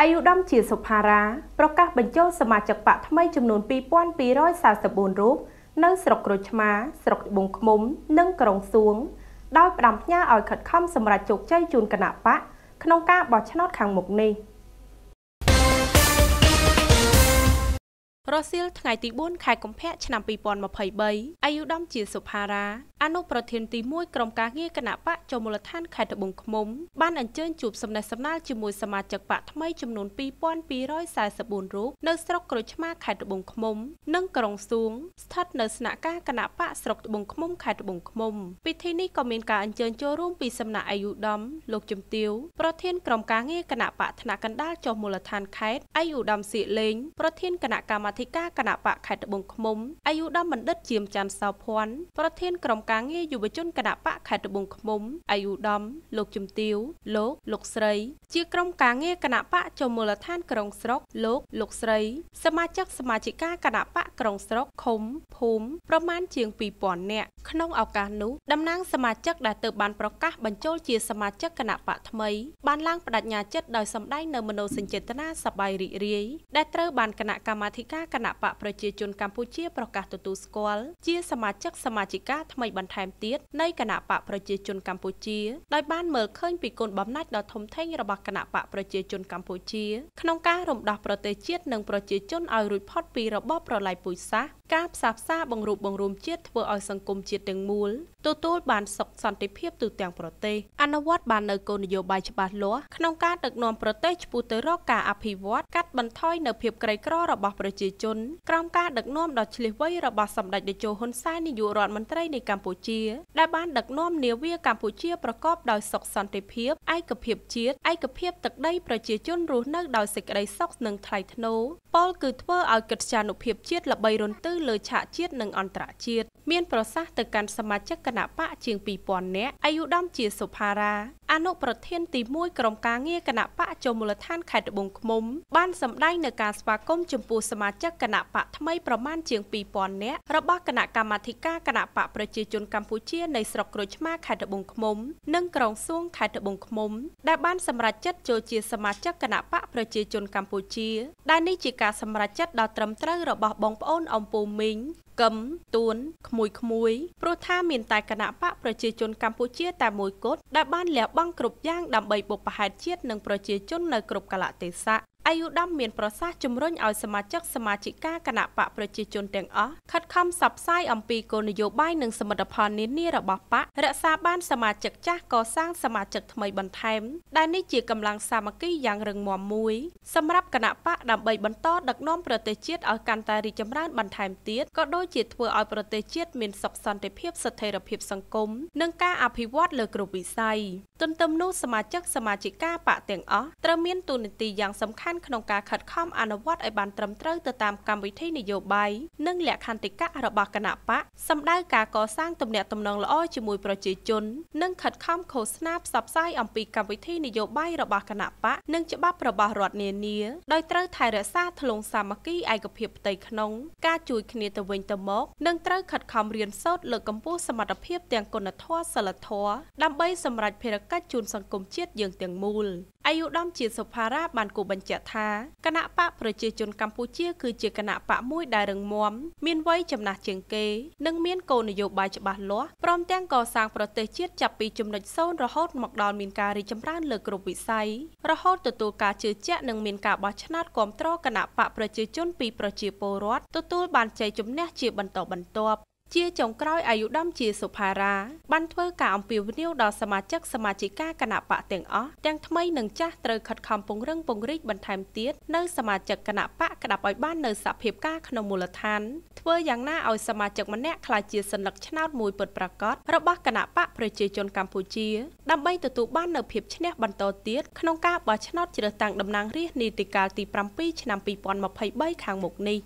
អាយុដំជាសុផារា ប្រកាសបញ្ចូលសមាជិកបកថ្មីចំនួន2244រូបនៅស្រុកក្រូចឆ្មាស្រុកត្បូងឃ្មុំ និងក្រុងសួង ដោយផ្ដាំផ្ញើឲ្យខិតខំសម្រាប់ជោគជ័យជូនគណៈបកក្នុងការបោះឆ្នោតខាងមុខនេះរសៀលថ្ងៃទី4ខែកុម្ភៈឆ្នាំ2023អាយុដំជាសុផារាអនុប្រធានទី1ក្រុមការងារគណៈបកចមូលដ្ឋានខេត្តត្បូងឃ្មុំបានអញ្ជើញជួបសំណេះសំណាលជាមួយសមាជិកបកថ្មីចំនួន2244រូបនៅស្រុកក្រូចឆ្មាខេត្តត្បូងឃ្មុំនិងក្រុងសួងស្ថិតនៅស្នាក់ការគណៈបកស្រុកត្បូងឃ្មុំខេត្តត្បូងឃ្មុំពិធីនេះក៏មានការអញ្ជើញចូលរួមពីសំណាក់អាយុដំលោកជំទាវប្រធានក្រុមការងារគណៈបកថ្នាក់កណ្ដាលចុះមូលដ្ឋានខេត្តអាយុដំសៀកលេងប្រធានគណៈកម្មាធិការគណៈបកខេត្តត្បូងឃ្មុំអាយុដំបណ្ឌិតជាមច័ន្ទសោភ័ណ្ឌប្រធានក្រុមការងារយុវជនគណៈបកខេត្តត្បូងឃ្មុំអាយុដំលោកជំទាវលោកលោកស្រី ជាក្រុមការងារគណៈបកចូលមូលដ្ឋានក្រុងស្រុកលោកលោកស្រី សមាជិកសមាជិកាគណៈបកក្រុងស្រុកឃុំភូមិប្រមាណជាង2000នាក់ក្នុងឱកាសនោះតំណាងសមាជិកដែលទើបបានប្រកាសបញ្ចូលជា សមាជិកគណៈបកថ្មីបានឡើងបដិញ្ញាចិត្តដោយសម្ដែងនៅមនោសញ្ចេតនាសប្បាយរីករាយដែលត្រូវបានគណៈកម្មាធិការគណៈបកប្រជាជនកម្ពុជាប្រកាសទទួលស្គាល់ជាសមាជិកសមាជិកាថ្មីបន្ថែមទៀតនៃគណៈបកប្រជាជនកម្ពុជាដោយបានមើលឃើញពីគុណបំណាច់ដ៏ធំធេងរបស់គណៈបកប្រជាជនកម្ពុជាក្នុងការរំដោះប្រទេសជាតិនិងប្រជាជនឲ្យរួចផុតពីរបបប្រល័យពូជសាសន៍ការផ្សះផ្សា បង្រួបបង្រួមជាតិធ្វើឲ្យសង្គមជាតិទាំងមូលទទួលបានសុខសន្តិភាពទូទាំងប្រទេសអនុវត្តបាននៅគោលនយោបាយច្បាស់លាស់ក្នុងការដឹកនាំប្រទេសឆ្ពោះទៅរកការអភិវឌ្ឍកាត់បន្ថយនៅភាពក្រីក្ររបស់ប្រជាជនក្រោមការដឹកនាំដ៏ឈ្លាសវៃរបស់សម្ដេចតេជោហ៊ុនសែននាយករដ្ឋមន្ត្រីនៃកម្ពុជាពុជា ដែលបាន ដឹកនាំនាវាកម្ពុជាប្រកបដោយសុខសន្តិភាពឯកភាពជាតិឯកភាពទឹកដីប្រជាជនរស់នៅដោយសេចក្តីសុខនិងថ្លៃថ្នូរពលគឺធ្វើឲ្យកិត្យានុភាពជាតិល្បីរន្ទឺលើឆាកជាតិនិងអន្តរជាតិមានប្រសាសន៍ទៅកាន់សមាជិកគណៈបកជាង2000នាក់អាយុដំជាសុផារ៉ាអនុប្រធានទី1ក្រុមការងារគណៈបកចុមូលដ្ឋានខេត្តត្បូងឃ្មុំបានសម្ដែងនៅការស្វាគមន៍ចំពោះសមាជិកគណៈបកថ្មីប្រមាណជាង2000នាក់របស់គណៈកម្មាធិការគណៈបកប្រជាជនកម្ពុជានៅស្រុកក្រូចឆ្មាខេត្តត្បូងឃ្មុំនិងក្រុងសួងខេត្តត្បូងឃ្មុំដែលបានសម្រេចចិត្តចូលជាសមាជិកគណៈបកប្រជាជនកម្ពុជាដែលនេះជាការសម្រេចចិត្តដ៏ត្រឹមត្រូវរបស់បងប្អូនអំពូមីងកឹមទួនក្មួយក្មួយព្រោះថាមានតែគណៈបកប្រជាជនកម្ពុជាតែមួយគត់ដែលបានលះបង់គ្រប់យ៉ាងដើម្បីបុព្វហេតុជាតិនិងប្រជាជននៅគ្រប់កលៈទេសៈអាយុដំមានប្រសាសន៍ជំរុញឲ្យសមាជិកសមាជិកាគណៈបកប្រជាជនទាំងអស់ខិតខំសັບផ្សាយអំពីគោលនយោបាយនិងសមិទ្ធផលនានារបស់បករក្សាបានសមាជិកចាស់កសាងសមាជិកថ្មីបន្ថែមដែលនេះជាកម្លាំងសាមគ្គីយ៉ាងរឹងមាំមួយសម្រាប់គណៈបកដើម្បីបន្តដឹកនាំប្រទេសជាតិឲ្យកាន់តែរីកចម្រើនបន្ថែមទៀតក៏ដូចជាធ្វើឲ្យប្រទេសជាតិមានសុខសន្តិភាពស្ថិរភាពសង្គមនិងការអភិវឌ្ឍលើគ្រប់វិស័យទន្ទឹមនោះសមាជិកសមាជិកាបកទាំងអស់ត្រូវមានទូនាទីយ៉ាងសំខាន់ក្នុងការខិតខំអនុវត្តឲ្យបានត្រឹមត្រូវទៅតាមកម្មវិធីនយោបាយនិងលក្ខន្តិកៈរបស់គណៈបកសម្ដៅការកសាងទំនាក់ទំនងល្អជាមួយប្រជាជន និងខិតខំឃោសនាផ្សព្វផ្សាយអំពីកម្មវិធីនយោបាយរបស់គណៈបកនិងច្បាប់របស់រដ្ឋនានាដោយត្រូវថែរក្សាធ្លុងសាមគ្គីឯកភាពផ្ទៃក្នុង ការជួយគ្នាទៅវិញទៅមក និងត្រូវខិតខំរៀនសូត្រលើកកម្ពស់សមត្ថភាពទាំងគុណធម៌សិលធម៌ដើម្បីសម្រេចភារកិច្ចជូនសង្គមជាតិយើងទាំងមូលអាយុដំជាសុផារ៉ាបានគូបញ្ជាក់ថាគណៈបកប្រជាជនកម្ពុជាគឺជាគណៈបកមួយដែលរឹងមាំមានវ័យចំណាស់ជាងគេនិងមានគោលនយោបាយច្បាស់លាស់ព្រមទាំងកសាងប្រទេសជាតិចាប់ពីចំណុចសូន្យរហូត មកដល់មានការរីកចម្រើនលើគ្រប់វិស័យរហូតទទួលការជឿជាក់និងមានការបោះឆ្នោតគ្រប់គ្រងគណៈបកប្រជាជនពីប្រជាពលរដ្ឋទទួលបានជ័យជំនះជាបន្តបន្ទាប់ជាចុងក្រោយអាយុដំជាសុផារ៉ាបានធ្វើការអំពាវនាវដល់សមាជិកសមាជិកាគណៈបកទាំងអស់ទាំងថ្មីនិងចាស់ត្រូវខិតខំពង្រឹងពង្រីកបន្ថែមទៀតនៅ សមាជិកគណៈបកក្តាប់ឲ្យបាននៅសភាពការក្នុងមូលដ្ឋានធ្វើយ៉ាងណាឲ្យសមាជិកម្នាក់ក្លាយជាសัญลักษณ์ឆ្នោតមួយពិតប្រាកដរបស់គណៈបកប្រជាជនកម្ពុជា ដើម្បីទទួលបាននូវភាពឈ្នះបន្តទៀតក្នុងការបោះឆ្នោតជ្រើសតាំងតំណាងរាស្ត្រនីតិកាលទី7ឆ្នាំ2023ខាងមុខនេះ